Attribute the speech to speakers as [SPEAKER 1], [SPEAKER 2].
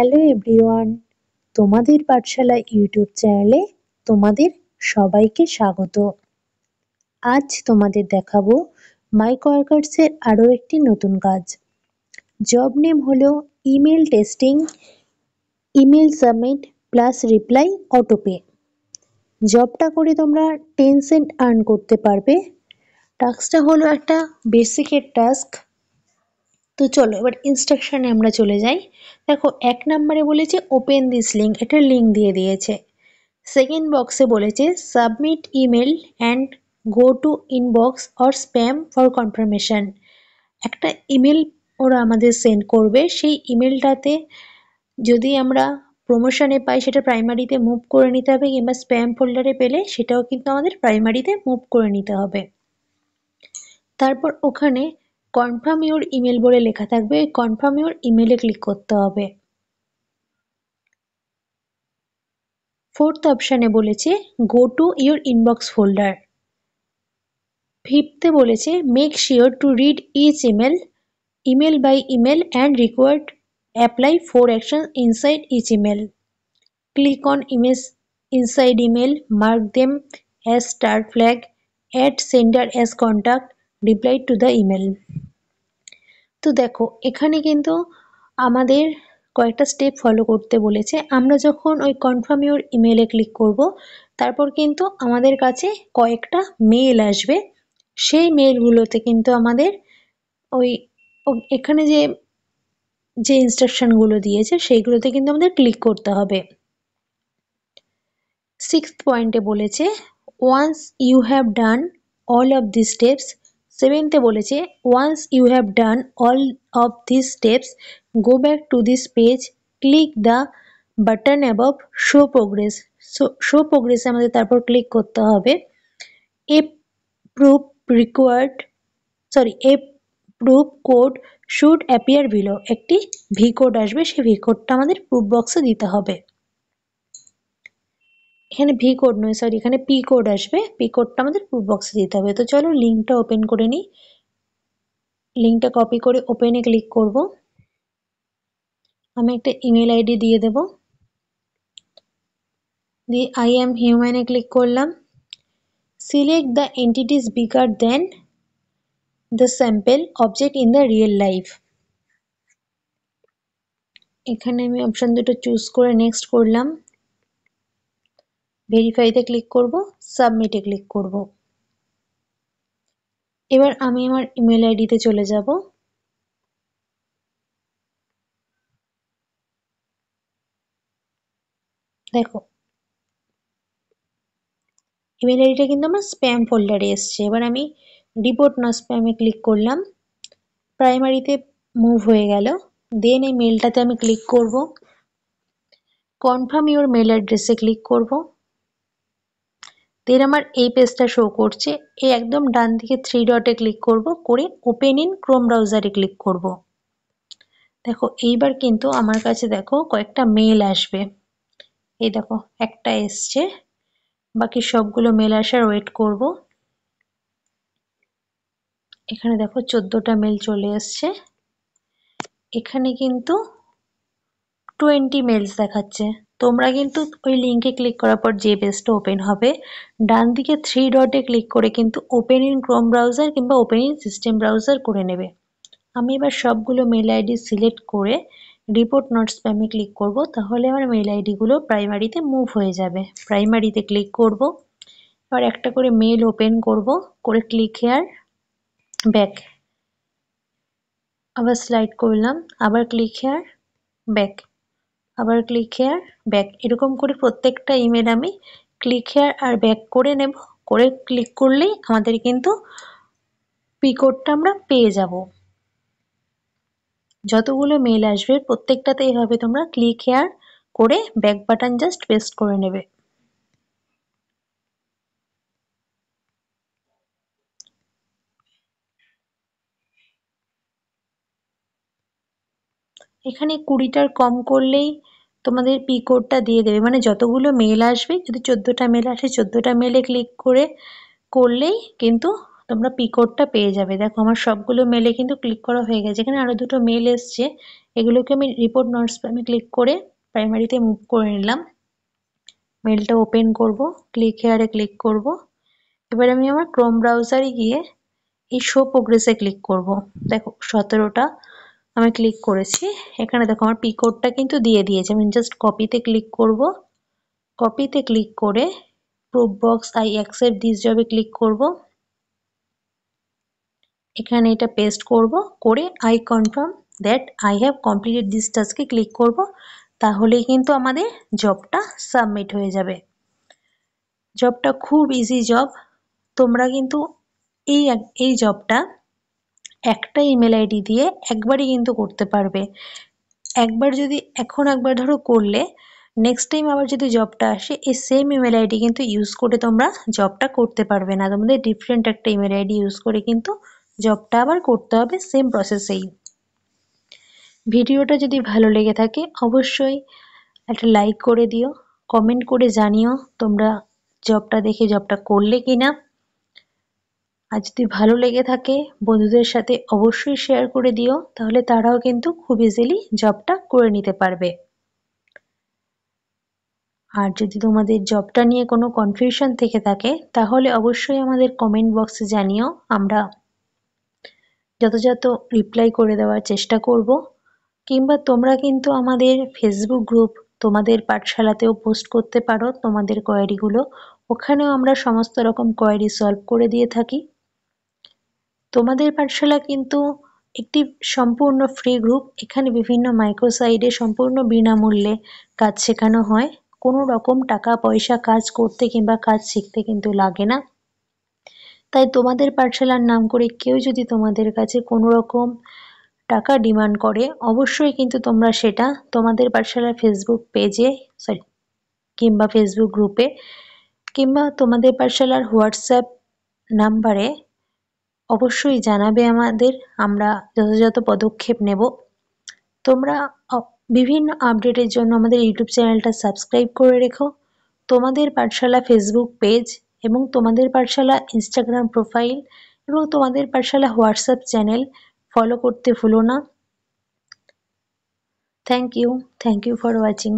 [SPEAKER 1] Hello everyone তোমাদের পাঠশালা YouTube চ্যানেলে তোমাদের সবাইকে স্বাগত আজ তোমাদের দেখাবো মাইক ওয়ার্কার্সের আরও একটি নতুন কাজ জব নেম হলো email testing email submit plus reply autopay জবটা করে তোমরা টেন সেন্ট আর্ন করতে পারবে টাস্কটা হলো একটা বেসিকের টাস্ক তো চলো এবার ইনস্ট্রাকশানে আমরা চলে যাই দেখো এক নম্বরে বলেছে ওপেন দিস লিঙ্ক এটা লিঙ্ক দিয়ে দিয়েছে সেকেন্ড বক্সে বলেছে submit email and go to inbox or spam for confirmation একটা ইমেল ওরা আমাদের সেন্ড করবে সেই ইমেলটাতে যদি আমরা প্রমোশনে পাই সেটা প্রাইমারিতে মুভ করে নিতে হবে কিংবা স্প্যাম ফোল্ডারে পেলে সেটাও কিন্তু আমাদের প্রাইমারিতে মুভ করে নিতে হবে তারপর ওখানে কনফার্ম ইউর ইমেল বলে লেখা থাকবে কনফার্ম ইউর ইমেলে ক্লিক করতে হবে ফোর্থ অপশানে বলেছে go to your inbox folder ফিফথে বলেছে make sure to read each email email by email and required apply four action inside each email click on image inside email mark them as star flag add sender as contact reply to the email তো দেখো এখানে কিন্তু আমাদের কয়েকটা step follow করতে বলেছে আমরা যখন ওই কনফার্ম ইউর ইমেলে ক্লিক করব তারপর কিন্তু আমাদের কাছে কয়েকটা মেল আসবে সেই মেলগুলোতে কিন্তু আমাদের ওই এখানে যে যে ইনস্ট্রাকশানগুলো দিয়েছে সেইগুলোতে কিন্তু আমাদের ক্লিক করতে হবে সিক্স পয়েন্টে বলেছে once you have done all of the steps সেভেনতে বলেছে once you have done all of this steps go back to this page click the button above show progress show প্রোগ্রেসে আমাদের তারপর ক্লিক করতে হবে a proof required sorry a proof code should appear below একটি V code আসবে সেই V কোডটা আমাদের প্রুফ বক্সে দিতে হবে এখানে ভি কোড নয় সরি এখানে পি কোড আসবে পি কোডটা আমাদের প্রুফ বক্সে দিতে হবে তো চলো লিঙ্কটা ওপেন করে নিই লিঙ্কটা কপি করে ওপেনে ক্লিক করব আমি একটা ইমেল আইডি দিয়ে দেব দিয়ে আই এম হিউম্যানে ক্লিক করলাম সিলেক্ট দ্য এন্টিটিস বিকার then the sample object in the real life এখানে আমি অপশান দুটো চুজ করে নেক্সট করলাম ভেরিফাইতে ক্লিক করব সাবমিটে ক্লিক করব এবার আমি আমার ইমেল আইডিতে চলে যাব দেখো ইমেল আইডিটা কিন্তু আমার স্প্যাম ফোল্ডারে এসছে এবার আমি রিপোর্ট না স্প্যামে ক্লিক করলাম প্রাইমারিতে মুভ হয়ে গেল দেন এই মেলটাতে আমি ক্লিক করব কনফার্ম ইউর মেল অ্যাড্রেসে ক্লিক করব দেন আমার এই পেজটা শো করছে এই একদম ডান দিকে থ্রি ডটে ক্লিক করব করে ওপেন ইন ক্রোম ব্রাউজারে ক্লিক করব। দেখো এইবার কিন্তু আমার কাছে দেখো কয়েকটা মেল আসবে এই দেখো একটা এসছে বাকি সবগুলো মেল আসার ওয়েট করব এখানে দেখো চোদ্দোটা মেল চলে এসছে এখানে কিন্তু টোয়েন্টি মেলস দেখাচ্ছে তোমরা কিন্তু ওই লিঙ্কে ক্লিক করার পর যে পেজটা ওপেন হবে ডান দিকে থ্রি ডটে ক্লিক করে কিন্তু ওপেন ইন ক্রোম ব্রাউজার কিংবা ওপেন ইন সিস্টেম ব্রাউজার করে নেবে আমি এবার সবগুলো মেল আইডি সিলেক্ট করে রিপোর্ট নট স্প্যামে ক্লিক করব তাহলে আমার মেল আইডিগুলো প্রাইমারিতে মুভ হয়ে যাবে প্রাইমারিতে ক্লিক করব এবার একটা করে মেল ওপেন করব করে ক্লিক হেয়ার ব্যাক আবার স্লাইড করলাম আবার ক্লিক হেয়ার ব্যাক আবার ক্লিক হেয়ার ব্যাক এরকম করে প্রত্যেকটা ইমেল আমি ক্লিক হেয়ার আর ব্যাক করে নেব করে ক্লিক করলেই আমাদের কিন্তু পিকোডটা আমরা পেয়ে যাব যতগুলো মেল আসবে প্রত্যেকটাতে এইভাবে তোমরা ক্লিক হেয়ার করে ব্যাক বাটন জাস্ট পেস্ট করে নেবে এখানে কুড়িটার কম করলেই তোমাদের পিকোডটা দিয়ে দেবে মানে যতগুলো মেল আসবে যদি চোদ্দোটা মেল আসে চোদ্দোটা মেলে ক্লিক করে করলেই কিন্তু তোমরা পিকোডটা পেয়ে যাবে দেখো আমার সবগুলো মেলে কিন্তু ক্লিক করা হয়ে গেছে এখানে আরও দুটো মেল এসছে এগুলোকে আমি রিপোর্ট নোটস আমি ক্লিক করে প্রাইমারিতে মুভ করে নিলাম মেলটা ওপেন করব ক্লিক হেয়ারে ক্লিক করব এবার আমি আমার ক্রোম ব্রাউজারে গিয়ে এই শো প্রোগ্রেসে ক্লিক করব দেখো সতেরোটা আমি ক্লিক করেছি এখানে দেখো আমার পিকোডটা কিন্তু দিয়ে দিয়েছে আমি জাস্ট কপিতে ক্লিক করব কপিতে ক্লিক করে proof box I accept this জবে ক্লিক করব এখানে এটা পেস্ট করব করে I confirm that I have completed this টাস্কে ক্লিক করব তাহলেই কিন্তু আমাদের জবটা সাবমিট হয়ে যাবে জবটা খুব ইজি জব তোমরা কিন্তু এই এই জবটা একটা ইমেল আইডি দিয়ে একবারই কিন্তু করতে পারবে একবার যদি এখন একবার ধরো করলে নেক্সট টাইম আবার যদি জবটা আসে এই সেম ইমেল আইডি কিন্তু ইউজ করে তোমরা জবটা করতে পারবে না তোমাদের ডিফারেন্ট একটা ইমেল আইডি ইউজ করে কিন্তু জবটা আবার করতে হবে সেম প্রসেসেই ভিডিওটা যদি ভালো লেগে থাকে অবশ্যই একটা লাইক করে দিও কমেন্ট করে জানিও তোমরা জবটা দেখে জবটা করলে কি না আর যদি ভালো লেগে থাকে বন্ধুদের সাথে অবশ্যই শেয়ার করে দিও তাহলে তারাও কিন্তু খুব ইজিলি জবটা করে নিতে পারবে আর যদি তোমাদের জবটা নিয়ে কোনো কনফিউশন থেকে থাকে তাহলে অবশ্যই আমাদের কমেন্ট বক্সে জানিও আমরা যথাযথ রিপ্লাই করে দেওয়ার চেষ্টা করব কিংবা তোমরা কিন্তু আমাদের ফেসবুক গ্রুপ তোমাদের পাঠশালাতেও পোস্ট করতে পারো তোমাদের কোয়ারিগুলো ওখানেও আমরা সমস্ত রকম কোয়ারি সলভ করে দিয়ে থাকি তোমাদের পাঠশালা কিন্তু একটি সম্পূর্ণ ফ্রি গ্রুপ এখানে বিভিন্ন মাইক্রোসাইডে সম্পূর্ণ বিনামূল্যে কাজ শেখানো হয় কোনো রকম টাকা পয়সা কাজ করতে কিংবা কাজ শিখতে কিন্তু লাগে না তাই তোমাদের পাঠশালার নাম করে কেউ যদি তোমাদের কাছে কোনো রকম টাকা ডিমান্ড করে অবশ্যই কিন্তু তোমরা সেটা তোমাদের পাঠশালার ফেসবুক পেজে সরি কিংবা ফেসবুক গ্রুপে কিংবা তোমাদের পাঠশালার হোয়াটসঅ্যাপ নাম্বারে অবশ্যই জানাবে আমাদের আমরা যথাযথ পদক্ষেপ নেব তোমরা বিভিন্ন আপডেটের জন্য আমাদের ইউটিউব চ্যানেলটা সাবস্ক্রাইব করে রেখো তোমাদের পাঠশালা ফেসবুক পেজ এবং তোমাদের পাঠশালা ইনস্টাগ্রাম প্রোফাইল এবং তোমাদের পাঠশালা হোয়াটসঅ্যাপ চ্যানেল ফলো করতে ভুলো না thank you thank you for watching